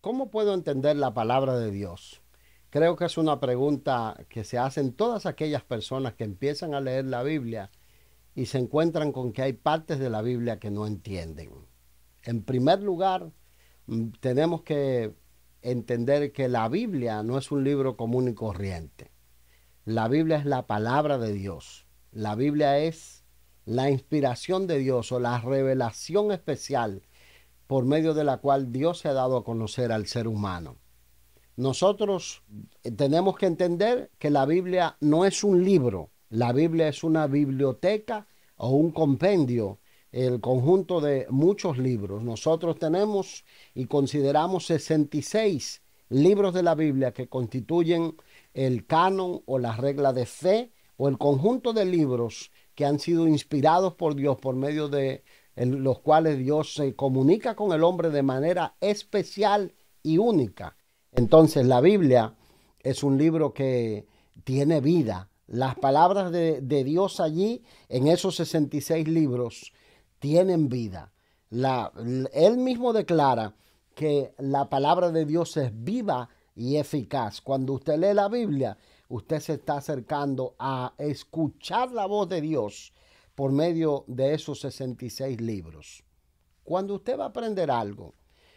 ¿Cómo puedo entender la palabra de Dios? Creo que es una pregunta que se hacen todas aquellas personas que empiezan a leer la Biblia y se encuentran con que hay partes de la Biblia que no entienden. En primer lugar, mm, tenemos que entender que la Biblia no es un libro común y corriente. La Biblia es la palabra de Dios. La Biblia es la inspiración de Dios o la revelación especial por medio de la cual Dios se ha dado a conocer al ser humano. Nosotros eh, tenemos que entender que la Biblia no es un libro, la Biblia es una biblioteca o un compendio, el conjunto de muchos libros. Nosotros tenemos y consideramos 66 libros de la Biblia que constituyen el canon o la regla de fe o el conjunto de libros que han sido inspirados por Dios por medio de en los cuales Dios se comunica con el hombre de manera especial y única. Entonces la Biblia es un libro que tiene vida. Las palabras de, Dios allí, en esos 66 libros, tienen vida. La, él mismo declara que la palabra de Dios es viva y eficaz. Cuando usted lee la Biblia, usted se está acercando a escuchar la voz de Dios por medio de esos 66 libros. Cuando usted va a aprender algo,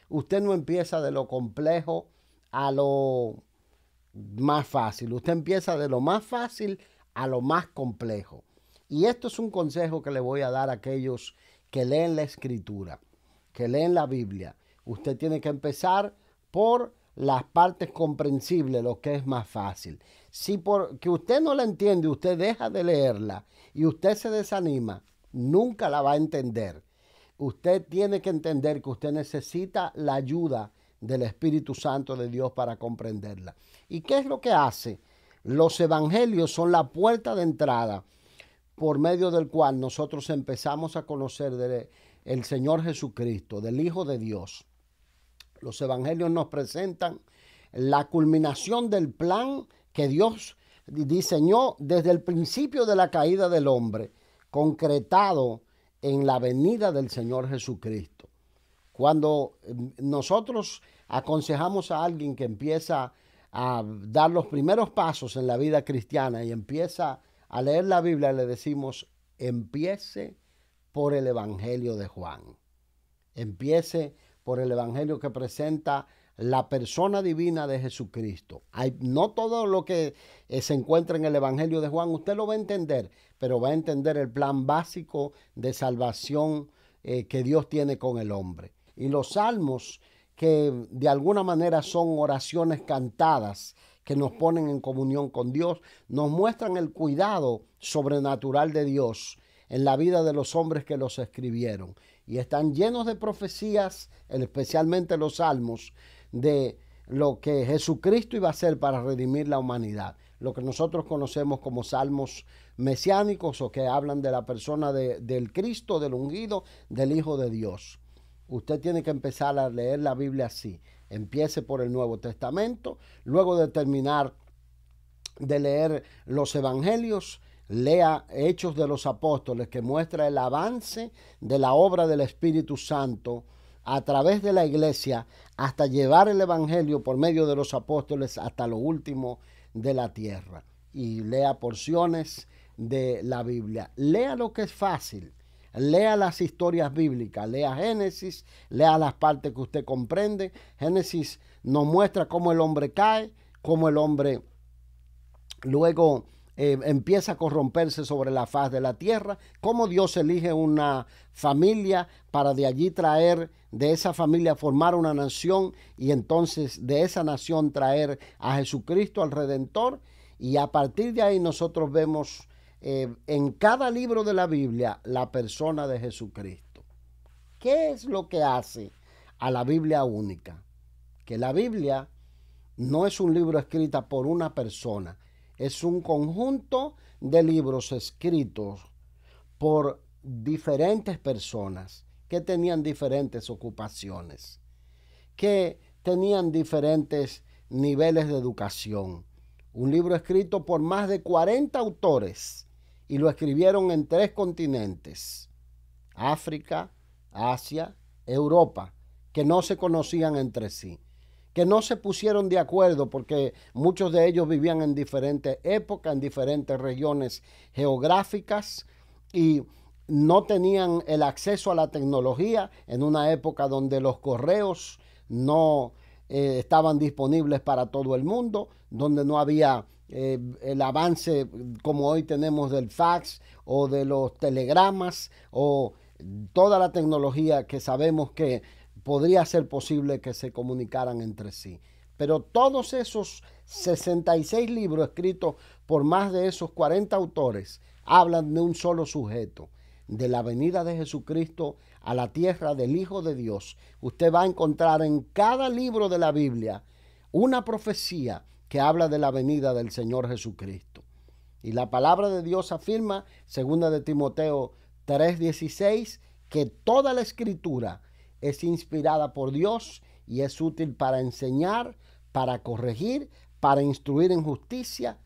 usted no empieza de lo complejo a lo más fácil, usted empieza de lo más fácil a lo más complejo. Y esto es un consejo que le voy a dar a aquellos que leen la escritura, que leen la Biblia. Usted tiene que empezar por las partes comprensibles, lo que es más fácil. Si porque usted no la entiende, usted deja de leerla y usted se desanima, nunca la va a entender. Usted tiene que entender que usted necesita la ayuda del Espíritu Santo de Dios para comprenderla. ¿Y qué es lo que hace? Los evangelios son la puerta de entrada por medio del cual nosotros empezamos a conocer del Señor Jesucristo, del Hijo de Dios. Los evangelios nos presentan la culminación del plan que Dios diseñó desde el principio de la caída del hombre, concretado en la venida del Señor Jesucristo. Cuando em, nosotros aconsejamos a alguien que empieza a dar los primeros pasos en la vida cristiana y empieza a leer la Biblia, le decimos, empiece por el Evangelio de Juan. Empiece por el Evangelio que presenta la persona divina de Jesucristo. Hay, no todo lo que eh, se encuentra en el Evangelio de Juan, usted lo va a entender, pero va a entender el plan básico de salvación eh, que Dios tiene con el hombre. Y los salmos, que de alguna manera son oraciones cantadas, que nos ponen en comunión con Dios, nos muestran el cuidado sobrenatural de Dios en la vida de los hombres que los escribieron. Y están llenos de profecías, especialmente los salmos, de lo que Jesucristo iba a hacer para redimir la humanidad. Lo que nosotros conocemos como salmos mesiánicos o que hablan de la persona de, del Cristo, del ungido, del Hijo de Dios. Usted tiene que empezar a leer la Biblia así. Empiece por el Nuevo Testamento, luego de terminar de leer los Evangelios, lea Hechos de los Apóstoles, que muestra el avance de la obra del Espíritu Santo a través de la iglesia hasta llevar el Evangelio por medio de los apóstoles hasta lo último de la tierra. Y lea porciones de la Biblia. Lea lo que es fácil. Lea las historias bíblicas, lea Génesis, lea las partes que usted comprende. Génesis nos muestra cómo el hombre cae, cómo el hombre luego eh, empieza a corromperse sobre la faz de la tierra, cómo Dios elige una familia para de allí traer, de esa familia formar una nación y entonces de esa nación traer a Jesucristo, al Redentor. Y a partir de ahí nosotros vemos eh, en cada libro de la Biblia la persona de Jesucristo. ¿Qué es lo que hace a la Biblia única? Que la Biblia no es un libro escrita por una persona, es un conjunto de libros escritos por diferentes personas que tenían diferentes ocupaciones, que tenían diferentes niveles de educación. Un libro escrito por más de 40 autores y lo escribieron en tres continentes, África, Asia, Europa, que no se conocían entre sí que no se pusieron de acuerdo porque muchos de ellos vivían en diferentes épocas, en diferentes regiones geográficas y no tenían el acceso a la tecnología en una época donde los correos no eh, estaban disponibles para todo el mundo, donde no había eh, el avance como hoy tenemos del fax o de los telegramas o toda la tecnología que sabemos que podría ser posible que se comunicaran entre sí. Pero todos esos 66 libros escritos por más de esos 40 autores hablan de un solo sujeto, de la venida de Jesucristo a la tierra del Hijo de Dios. Usted va a encontrar en cada libro de la Biblia una profecía que habla de la venida del Señor Jesucristo. Y la palabra de Dios afirma, segunda de Timoteo 3:16, que toda la escritura es inspirada por Dios y es útil para enseñar, para corregir, para instruir en justicia,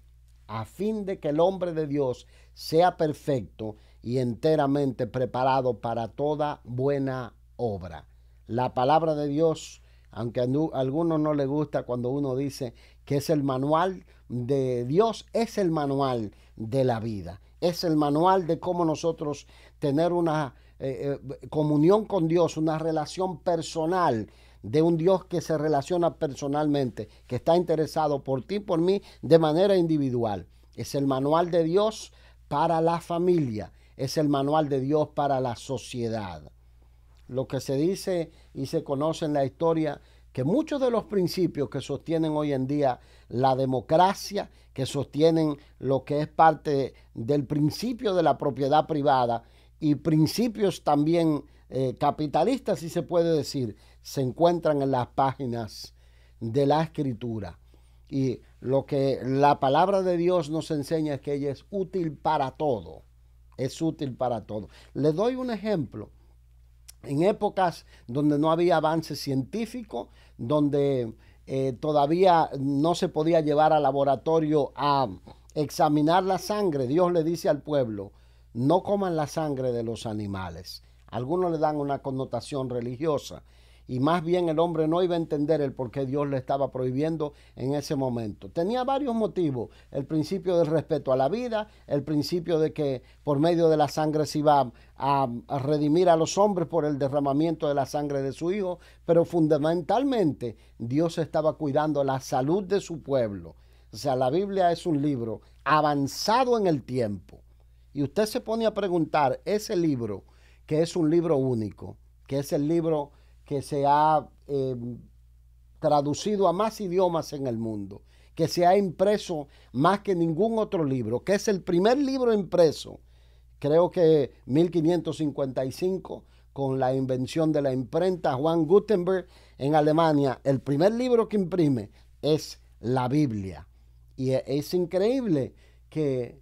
a fin de que el hombre de Dios sea perfecto y enteramente preparado para toda buena obra. La palabra de Dios, aunque a algunos no le gusta cuando uno dice que es el manual de Dios, es el manual de la vida, es el manual de cómo nosotros tener una eh, eh, comunión con Dios, una relación personal de un Dios que se relaciona personalmente, que está interesado por ti, por mí, de manera individual. Es el manual de Dios para la familia, es el manual de Dios para la sociedad. Lo que se dice y se conoce en la historia, que muchos de los principios que sostienen hoy en día la democracia, que sostienen lo que es parte del principio de la propiedad privada, y principios también eh, capitalistas, si se puede decir, se encuentran en las páginas de la escritura. Y lo que la palabra de Dios nos enseña es que ella es útil para todo. Es útil para todo. Le doy un ejemplo. En épocas donde no había avance científico, donde eh, todavía no se podía llevar al laboratorio a examinar la sangre, Dios le dice al pueblo, no coman la sangre de los animales. Algunos le dan una connotación religiosa y más bien el hombre no iba a entender el por qué Dios le estaba prohibiendo en ese momento. Tenía varios motivos, el principio del respeto a la vida, el principio de que por medio de la sangre se iba a, redimir a los hombres por el derramamiento de la sangre de su hijo, pero fundamentalmente Dios estaba cuidando la salud de su pueblo. O sea, la Biblia es un libro avanzado en el tiempo y usted se pone a preguntar ese libro, que es un libro único, que es el libro que se ha em, traducido a más idiomas en el mundo, que se ha impreso más que ningún otro libro, que es el primer libro impreso, creo que 1555, con la invención de la imprenta Juan Gutenberg en Alemania, el primer libro que imprime es la Biblia. Y e, es increíble que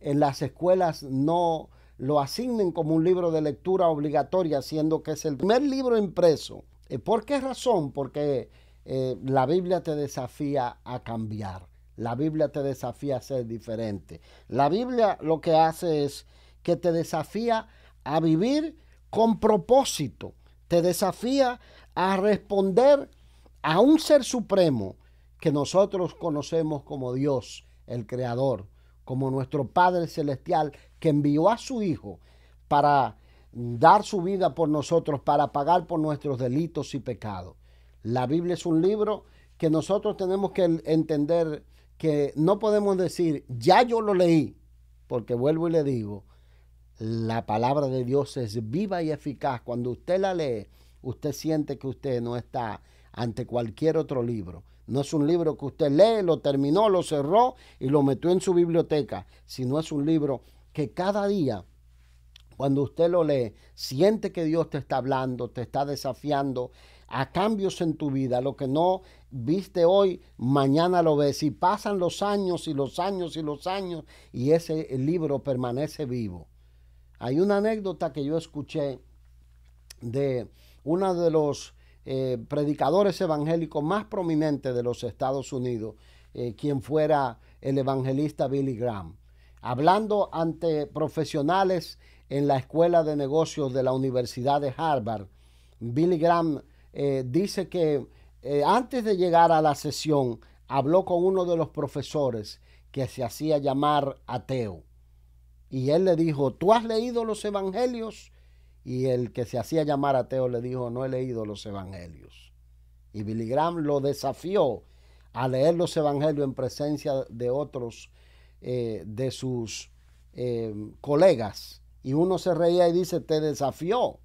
en las escuelas no lo asignen como un libro de lectura obligatoria, siendo que es el primer libro impreso. Eh, ¿Por qué razón? Porque eh, la Biblia te desafía a cambiar. La Biblia te desafía a ser diferente. La Biblia lo que hace es que te desafía a vivir con propósito. Te desafía a responder a un ser supremo que nosotros conocemos como Dios, el Creador como nuestro Padre Celestial que envió a su Hijo para dar su vida por nosotros, para pagar por nuestros delitos y pecados. La Biblia es un libro que nosotros tenemos que entender que no podemos decir, ya yo lo leí, porque vuelvo y le digo, la palabra de Dios es viva y eficaz. Cuando usted la lee, usted siente que usted no está ante cualquier otro libro. No es un libro que usted lee, lo terminó, lo cerró y lo metió en su biblioteca, sino es un libro que cada día, cuando usted lo lee, siente que Dios te está hablando, te está desafiando a cambios en tu vida. Lo que no viste hoy, mañana lo ves. Y pasan los años y los años y los años y ese libro permanece vivo. Hay una anécdota que yo escuché de uno de los eh, predicadores evangélicos más prominentes de los Estados Unidos, eh, quien fuera el evangelista Billy Graham, hablando ante profesionales en la Escuela de Negocios de la Universidad de Harvard. Billy Graham eh, dice que antes de llegar a la sesión, habló con uno de los profesores que se hacía llamar ateo. Y él le dijo, ¿tú has leído los evangelios? Y el que se hacía llamar ateo le dijo, no he leído los evangelios. Y Billy Graham lo desafió a leer los evangelios en presencia de otros eh, de sus eh, colegas. Y uno se reía y dice, te desafió.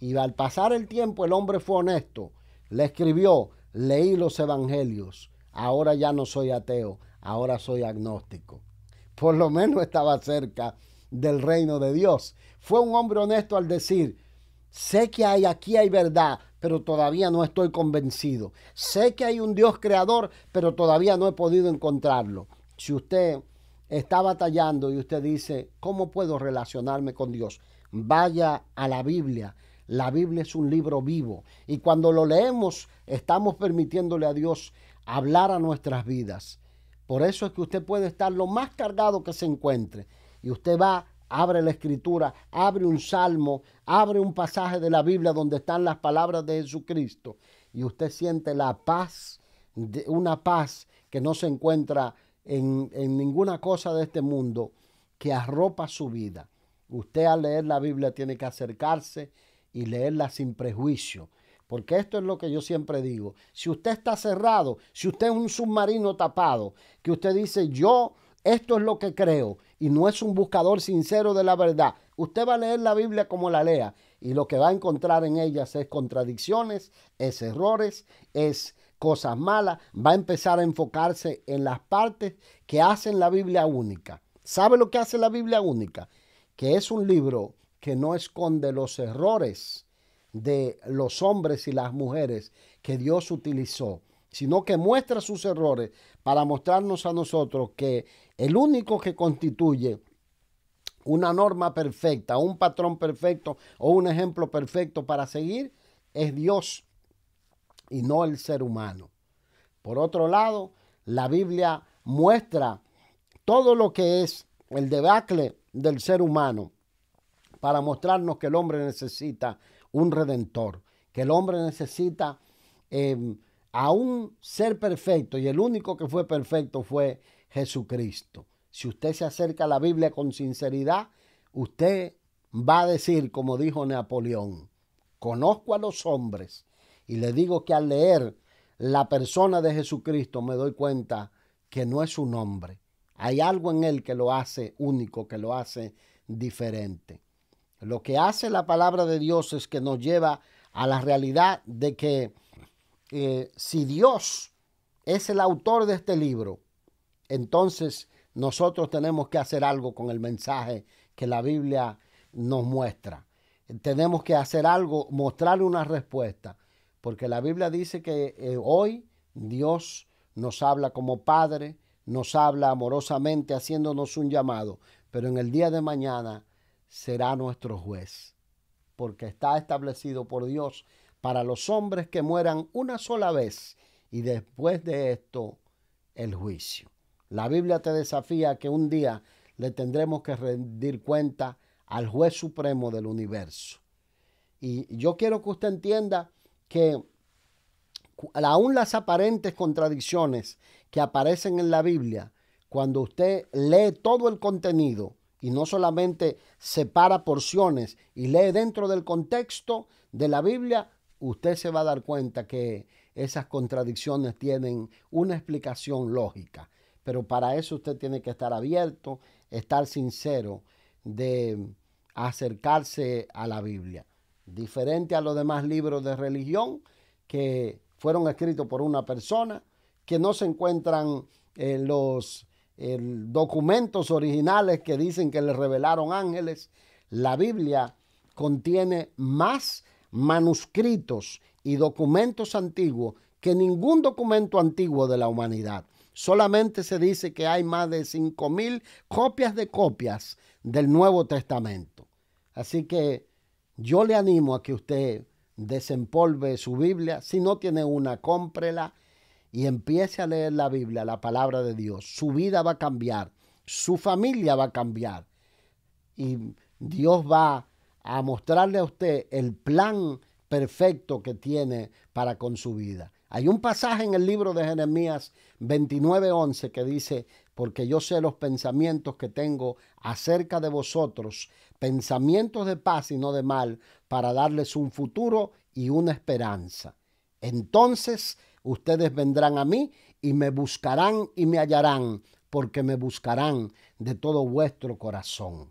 Y al pasar el tiempo el hombre fue honesto. Le escribió, leí los evangelios. Ahora ya no soy ateo, ahora soy agnóstico. Por lo menos estaba cerca del reino de Dios. Fue un hombre honesto al decir, sé que hay, aquí hay verdad, pero todavía no estoy convencido. Sé que hay un Dios creador, pero todavía no he podido encontrarlo. Si usted está batallando y usted dice, ¿cómo puedo relacionarme con Dios? Vaya a la Biblia. La Biblia es un libro vivo y cuando lo leemos estamos permitiéndole a Dios hablar a nuestras vidas. Por eso es que usted puede estar lo más cargado que se encuentre y usted va abre la escritura, abre un salmo, abre un pasaje de la Biblia donde están las palabras de Jesucristo y usted siente la paz, una paz que no se encuentra en, en ninguna cosa de este mundo que arropa su vida. Usted al leer la Biblia tiene que acercarse y leerla sin prejuicio. Porque esto es lo que yo siempre digo. Si usted está cerrado, si usted es un submarino tapado, que usted dice, yo esto es lo que creo y no es un buscador sincero de la verdad. Usted va a leer la Biblia como la lea y lo que va a encontrar en ellas es contradicciones, es errores, es cosas malas. Va a empezar a enfocarse en las partes que hacen la Biblia única. ¿Sabe lo que hace la Biblia única? Que es un libro que no esconde los errores de los hombres y las mujeres que Dios utilizó sino que muestra sus errores para mostrarnos a nosotros que el único que constituye una norma perfecta, un patrón perfecto o un ejemplo perfecto para seguir es Dios y no el ser humano. Por otro lado, la Biblia muestra todo lo que es el debacle del ser humano para mostrarnos que el hombre necesita un redentor, que el hombre necesita em, a un ser perfecto, y el único que fue perfecto fue Jesucristo. Si usted se acerca a la Biblia con sinceridad, usted va a decir, como dijo Napoleón, conozco a los hombres y le digo que al leer la persona de Jesucristo me doy cuenta que no es un hombre. Hay algo en él que lo hace único, que lo hace diferente. Lo que hace la palabra de Dios es que nos lleva a la realidad de que si Dios es el autor de este libro, entonces nosotros tenemos que hacer algo con el mensaje que la Biblia nos muestra. Tenemos que hacer algo, mostrarle una respuesta, porque la Biblia dice que eh, hoy Dios nos habla como Padre, nos habla amorosamente haciéndonos un llamado, pero en el día de mañana será nuestro juez, porque está establecido por Dios para los hombres que mueran una sola vez y después de esto el juicio. La Biblia te desafía que un día le tendremos que rendir cuenta al juez supremo del universo. Y yo quiero que usted entienda que aún las aparentes contradicciones que aparecen en la Biblia, cuando usted lee todo el contenido y no solamente separa porciones y lee dentro del contexto de la Biblia, usted se va a dar cuenta que esas contradicciones tienen una explicación lógica. Pero para eso usted tiene que estar abierto, estar sincero de acercarse a la Biblia. Diferente a los demás libros de religión que fueron escritos por una persona, que no se encuentran en los documentos originales que dicen que le revelaron ángeles. La Biblia contiene más manuscritos y documentos antiguos que ningún documento antiguo de la humanidad. Solamente se dice que hay más de 5.000 copias de copias del Nuevo Testamento. Así que yo le animo a que usted desempolve su Biblia. Si no tiene una, cómprela y empiece a leer la Biblia, la palabra de Dios. Su vida va a cambiar, su familia va a cambiar y Dios va a a mostrarle a usted el plan perfecto que tiene para con su vida. Hay un pasaje en el libro de Jeremías 29:11 que dice, porque yo sé los pensamientos que tengo acerca de vosotros, pensamientos de paz y no de mal, para darles un futuro y una esperanza. Entonces ustedes vendrán a mí y me buscarán y me hallarán, porque me buscarán de todo vuestro corazón.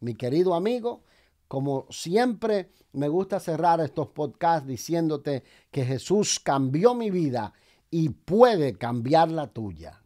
Mi querido amigo, como siempre, me gusta cerrar estos podcasts diciéndote que Jesús cambió mi vida y puede cambiar la tuya.